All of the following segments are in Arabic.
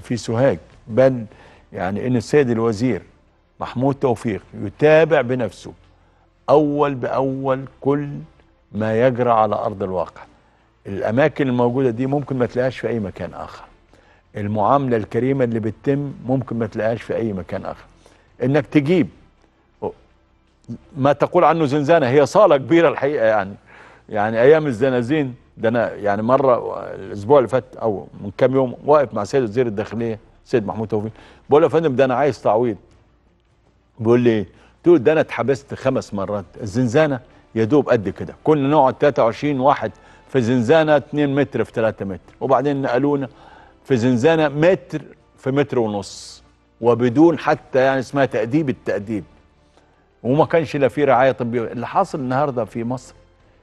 في سوهاج بل يعني ان السيد الوزير محمود توفيق يتابع بنفسه اول باول كل ما يجرى على ارض الواقع الاماكن الموجوده دي ممكن ما تلاقيهاش في اي مكان اخر المعامله الكريمه اللي بتتم ممكن ما تلاقيهاش في اي مكان اخر انك تجيب ما تقول عنه زنزانه هي صاله كبيره الحقيقه يعني يعني ايام الزنازين ده انا يعني مره الاسبوع اللي فات او من كام يوم واقف مع سيد وزير الداخليه سيد محمود توفيق بقول له يا فندم ده انا عايز تعويض بيقول لي إيه؟ قلت له ده انا اتحبست خمس مرات الزنزانه يا دوب قد كده كنا نقعد 23 واحد في زنزانه 2 متر في 3 متر وبعدين نقلونا في زنزانه متر في متر ونص وبدون حتى يعني اسمها تاديب التاديب وما كانش لا في رعايه طبيه اللي حاصل النهارده في مصر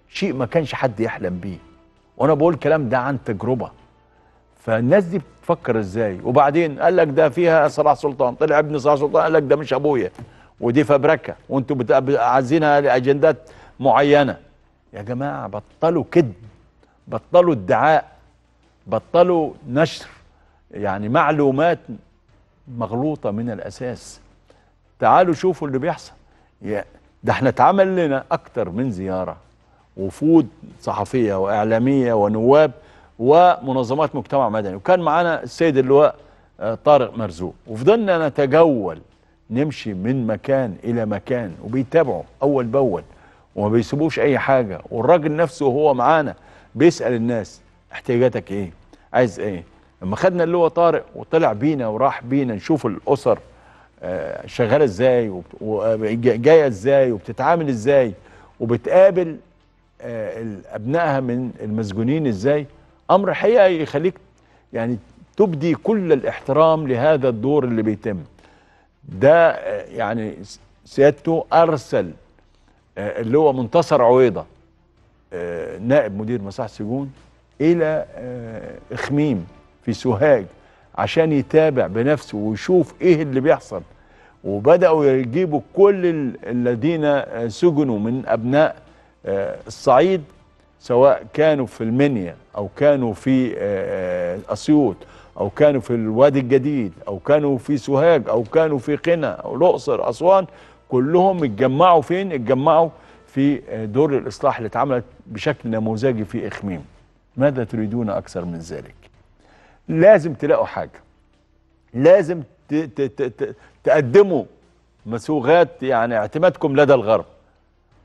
شيء ما كانش حد يحلم بيه وانا بقول الكلام ده عن تجربه فالناس دي بتفكر ازاي وبعدين قال لك ده فيها صلاح سلطان طلع ابن صلاح سلطان قال لك ده مش ابويا ودي فبركه وانتم عايزينها لاجندات معينه يا جماعه بطلوا كذب بطلوا ادعاء بطلوا نشر يعني معلومات مغلوطه من الاساس تعالوا شوفوا اللي بيحصل ده احنا اتعمل لنا اكتر من زياره وفود صحفيه واعلاميه ونواب ومنظمات مجتمع مدني وكان معانا السيد اللواء آه، طارق مرزوق وفضلنا نتجول نمشي من مكان الى مكان وبيتابعوا اول باول وما بيسيبوش اي حاجه والراجل نفسه وهو معانا بيسال الناس احتياجاتك ايه عايز ايه لما خدنا اللي هو طارق وطلع بينا وراح بينا نشوف الاسر آه، شغاله ازاي وجايه ازاي وبتتعامل ازاي وبتقابل آه، ابنائها من المسجونين ازاي امر حقيقه يخليك يعني تبدي كل الاحترام لهذا الدور اللي بيتم ده آه، يعني سيادته ارسل آه، اللي هو منتصر عويضه نائب مدير مصالح السجون الى اخميم في سوهاج عشان يتابع بنفسه ويشوف ايه اللي بيحصل وبداوا يجيبوا كل الذين سجنوا من ابناء آه، الصعيد سواء كانوا في المنيا أو كانوا في آه، آه، أسيوط أو كانوا في الوادي الجديد أو كانوا في سوهاج أو كانوا في قنا أو الأقصر أسوان كلهم اتجمعوا فين؟ اتجمعوا في دور الإصلاح اللي اتعملت بشكل نموذجي في إخميم ماذا تريدون أكثر من ذلك؟ لازم تلاقوا حاجة لازم تقدموا مسوغات يعني اعتمادكم لدى الغرب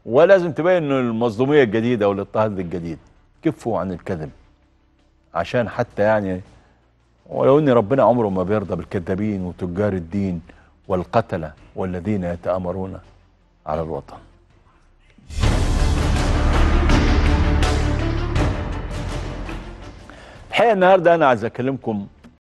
ولازم تبين المظلوميه الجديده او الاضطهاد الجديد كفوا عن الكذب عشان حتى يعني ولو ان ربنا عمره ما بيرضى بالكذابين وتجار الدين والقتله والذين يتامرون على الوطن الحقيقه النهارده انا عايز اكلمكم